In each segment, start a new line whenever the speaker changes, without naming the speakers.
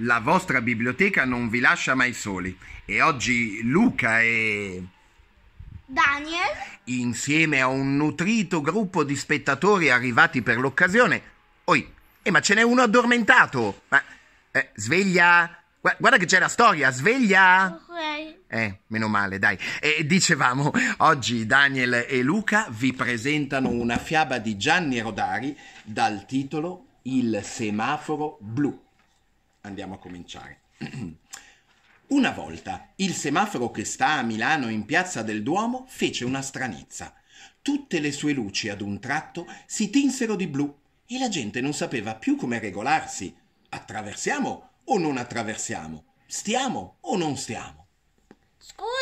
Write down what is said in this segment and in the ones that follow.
la vostra biblioteca non vi lascia mai soli e oggi Luca e Daniel insieme a un nutrito gruppo di spettatori arrivati per l'occasione. Oi, eh, ma ce n'è uno addormentato. Ma eh, sveglia Guarda che c'è la storia, sveglia! Okay. Eh, meno male, dai. E dicevamo, oggi Daniel e Luca vi presentano una fiaba di Gianni Rodari dal titolo Il semaforo blu andiamo a cominciare. Una volta il semaforo che sta a Milano in piazza del Duomo fece una stranezza. Tutte le sue luci ad un tratto si tinsero di blu e la gente non sapeva più come regolarsi. Attraversiamo o non attraversiamo? Stiamo o non stiamo? Scusa!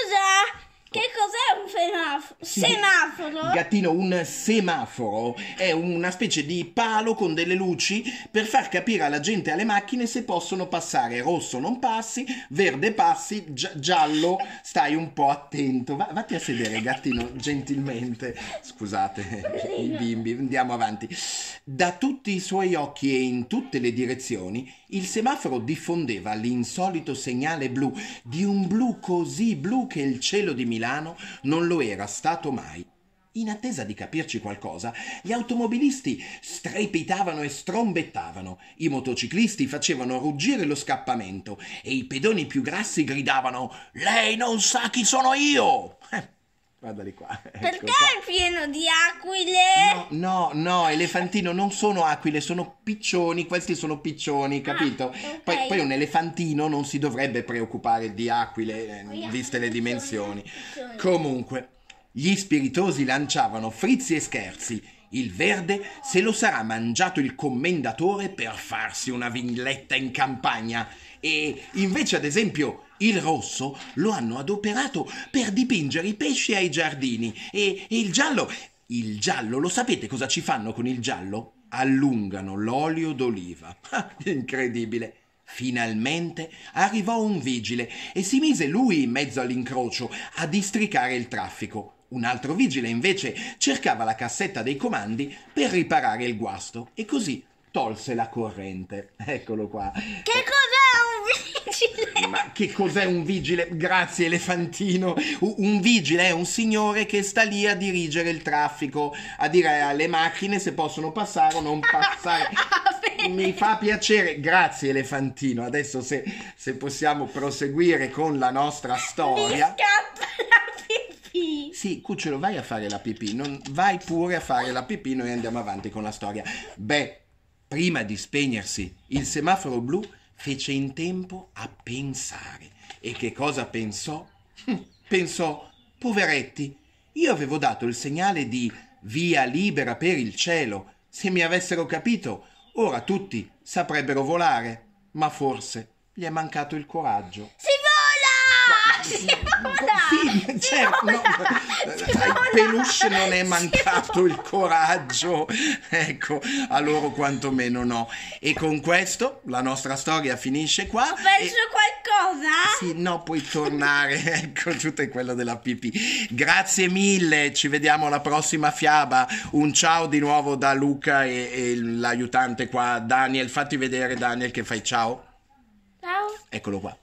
cos'è un semaforo? Semaforo? Gattino, un semaforo è una specie di palo con delle luci per far capire alla gente e alle macchine se possono passare. Rosso non passi, verde passi, gi- giallo stai un po' attento. Va- vatti a sedere, gattino, gentilmente. Scusate, eh, i bimbi, andiamo avanti. Da tutti i suoi occhi e in tutte le direzioni, il semaforo diffondeva l'insolito segnale blu, di un blu così blu che il cielo di Milano non lo era stato mai. In attesa di capirci qualcosa, gli automobilisti strepitavano e strombettavano, i motociclisti facevano ruggire lo scappamento e i pedoni più grassi gridavano Lei non sa chi sono io! Eh, guardali qua. Ecco Perché ecco qua. è pieno di aquile? no, no, elefantino non sono aquile, sono piccioni, questi sono piccioni, ah, capito? Ah, okay. poi, poi, un elefantino non si dovrebbe preoccupare di aquile, eh, viste le dimensioni. Comunque, gli spiritosi lanciavano frizzi e scherzi. Il verde se lo sarà mangiato il commendatore per farsi una villetta in campagna. E invece, ad esempio, il rosso lo hanno adoperato per dipingere i pesci ai giardini e, e il giallo il giallo, lo sapete cosa ci fanno con il giallo? Allungano l'olio d'oliva. Incredibile. Finalmente arrivò un vigile e si mise lui in mezzo all'incrocio a districare il traffico. Un altro vigile invece cercava la cassetta dei comandi per riparare il guasto e così tolse la corrente. Eccolo qua. Che cosa? vigile. Ma che cos'è un vigile? Grazie, elefantino. Un vigile è un signore che sta lì a dirigere il traffico, a dire alle macchine se possono passare o non passare. Ah, Mi fa piacere, grazie elefantino. Adesso se, se possiamo proseguire con la nostra storia. Mi scappa la pipì. Sì, Cucciolo, vai a fare la pipì. Non, vai pure a fare la pipì, noi andiamo avanti con la storia. Beh, prima di spegnersi il semaforo blu, fece in tempo a pensare. E che cosa pensò? Hm, pensò, poveretti, io avevo dato il segnale di via libera per il cielo. Se mi avessero capito, ora tutti saprebbero volare. Ma forse gli è mancato il coraggio. Si vola! Ma, si, si vola! Sì, si certo, vola! No, Peluche non è mancato il coraggio, ecco, a loro quantomeno no. E con questo la nostra storia finisce qua. Ho perso e... qualcosa? Sì, no, puoi tornare, ecco, tutto è quello della pipì. Grazie mille, ci vediamo alla prossima fiaba. Un ciao di nuovo da Luca e, e l'aiutante qua, Daniel. Fatti vedere Daniel che fai ciao. Ciao. Eccolo qua.